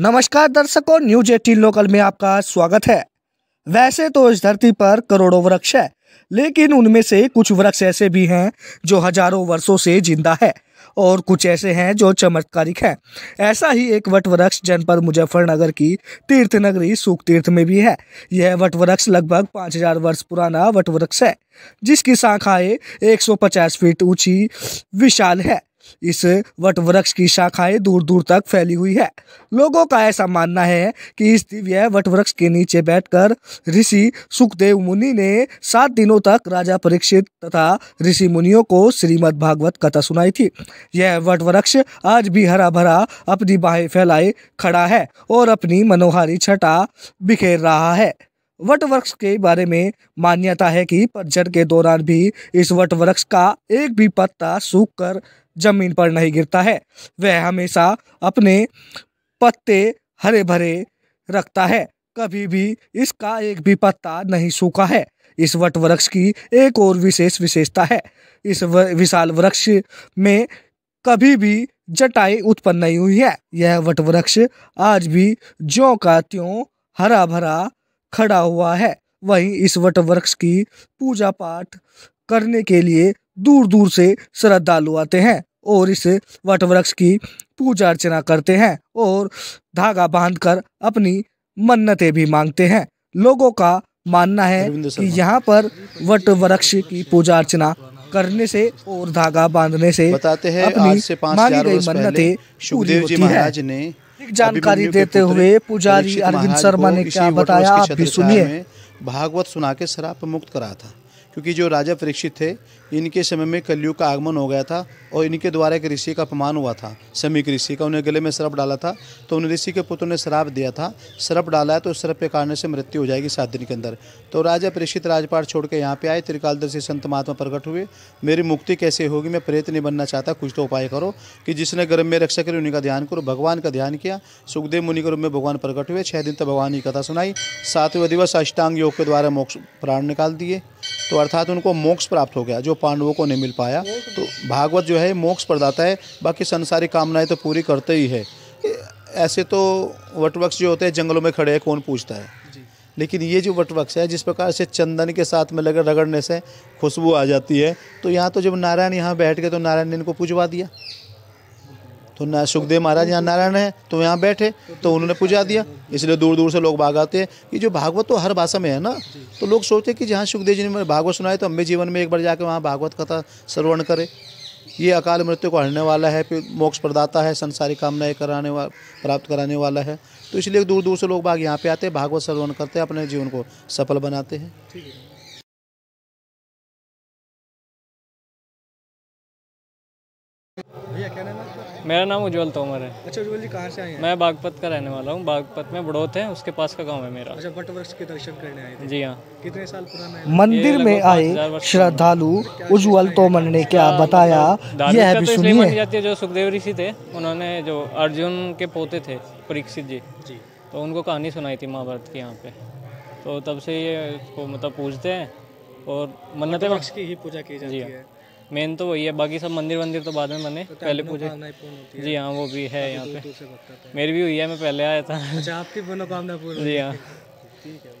नमस्कार दर्शकों news eighteen local में आपका स्वागत है वैसे तो इस धरती पर करोड़ों वृक्ष है लेकिन उनमें से कुछ वृक्ष ऐसे भी हैं जो हजारों वर्षों से जिंदा है और कुछ ऐसे हैं जो चमत्कारिक हैं ऐसा ही एक वट वृक्ष जनपद मुजफ्फरनगर की तीर्थ नगरी सुख तीर्थ में भी है यह वट वृक्ष लगभग 5000 वर्ष पुराना वट वृक्ष है जिसकी शाखाएं 150 फीट ऊंची विशाल है इस वट वृक्ष की शाखाएं दूर दूर तक फैली हुई है लोगों का ऐसा मानना है कि इस दिव्य वट वृक्ष के नीचे बैठकर ऋषि सुखदेव मुनि ने सात दिनों तक राजा परीक्षित तथा ऋषि मुनियों को श्रीमद भागवत कथा सुनाई थी यह वट वृक्ष आज भी हरा भरा अपनी बाहें फैलाए खड़ा है और अपनी मनोहारी छटा बिखेर रहा है वट वृक्ष के बारे में मान्यता है कि पतझड़ के दौरान भी इस वट वृक्ष का एक भी पत्ता सूख कर जमीन पर नहीं गिरता है वह हमेशा अपने पत्ते हरे भरे रखता है कभी भी इसका एक भी पत्ता नहीं सूखा है इस वट वृक्ष की एक और विशेष विशेषता है इस विशाल वृक्ष में कभी भी जटाएं उत्पन्न नहीं हुई है यह वट वृक्ष आज भी ज्यो का त्यों हरा भरा खड़ा हुआ है वहीं इस वट वृक्ष की पूजा पाठ करने के लिए दूर दूर से श्रद्धालु आते हैं और इस वट वृक्ष की पूजा अर्चना करते हैं और धागा बांधकर अपनी मन्नतें भी मांगते हैं लोगों का मानना है कि यहाँ पर वट वृक्ष की पूजा अर्चना करने से और धागा बांधने से बताते हैं अपनी से मांगी गई मन्नतें सुखदेव जी महाराज ने जानकारी देते हुए पुजारी अरविंद शर्मा ने क्या बताया आप भी सुनिए भागवत सुना के शराब मुक्त करा था क्योंकि जो राजा परीक्षित थे इनके समय में कलयुग का आगमन हो गया था और इनके द्वारा एक ऋषि का अपमान हुआ था समीक ऋषि का उन्हें गले में सर्प डाला था तो उन ऋषि के पुत्र ने श्राप दिया था सर्प डाला है तो सर्प के कारण से मृत्यु हो जाएगी सात दिन के अंदर तो राजा प्रेषित राजपाट छोड़ के यहाँ पे आए त्रिकालदर्शी संत महात्मा प्रकट हुए मेरी मुक्ति कैसे होगी मैं प्रेत नहीं बनना चाहता कुछ तो उपाय करो कि जिसने गर्भ में रक्षा करी उन्हीं का ध्यान करो भगवान का ध्यान किया सुखदेव मुनि के रूप में भगवान प्रकट हुए छः दिन तक भगवान की कथा सुनाई सातवें दिवस अष्टांग योग के द्वारा मोक्ष प्राण निकाल दिए तो अर्थात उनको मोक्ष प्राप्त हो गया जो पांडवों को नहीं मिल पाया तो भागवत जो है मोक्ष प्रदाता है बाकी संसारी कामनाएं तो पूरी करते ही है ऐसे तो वटवृक्ष जो होते हैं जंगलों में खड़े हैं कौन पूछता है लेकिन ये जो वटवृक्ष है जिस प्रकार से चंदन के साथ में लगे रगड़ने से खुशबू आ जाती है तो यहाँ तो जब नारायण यहाँ बैठ गए तो नारायण ने इनको पूजवा दिया तो ना सुखदेव महाराज यहाँ नारायण है तो यहाँ बैठे तो उन्होंने पूजा दिया इसलिए दूर दूर से लोग भाग आते हैं ये जो भागवत तो हर भाषा में है ना तो लोग सोचते कि जहाँ सुखदेव जी ने भागवत सुनाए तो भी जीवन में एक बार जाकर वहाँ भागवत कथा श्रवण करे ये अकाल मृत्यु को हरने वाला है फिर मोक्ष प्रदाता है संसारी कामनाएं कराने वा प्राप्त कराने वाला है तो इसलिए दूर दूर से लोग भाग यहाँ पे आते हैं भागवत श्रवण करते हैं अपने जीवन को सफल बनाते हैं क्या नाम है मेरा नाम उज्जवल तोमर है अच्छा उज्जवल जी कहाँ से आए हैं मैं बागपत का रहने वाला हूँ बागपत में बड़ोत है उसके पास का गांव है मेरा अच्छा वट वृक्ष के दर्शन करने आए थे जी हाँ कितने साल पुराना है मंदिर में आए श्रद्धालु उज्जवल तोमर ने क्या बताया यह भी तो सुनिए जाती है जो सुखदेव ऋषि थे उन्होंने जो अर्जुन के पोते थे परीक्षित जी जी तो उनको कहानी सुनाई थी महाभारत की यहाँ पे तो तब से ये मतलब पूजते हैं और मन्नत वृक्ष की ही पूजा की जाती हाँ। है मेन तो वही है बाकी सब मंदिर वंदिर तो बाद में बने तो पहले पूजा जी हाँ वो भी है यहाँ पे मेरी भी हुई है मैं पहले आया था अच्छा, आपकी मनोकामना पूर्ण जी हाँ ठीक है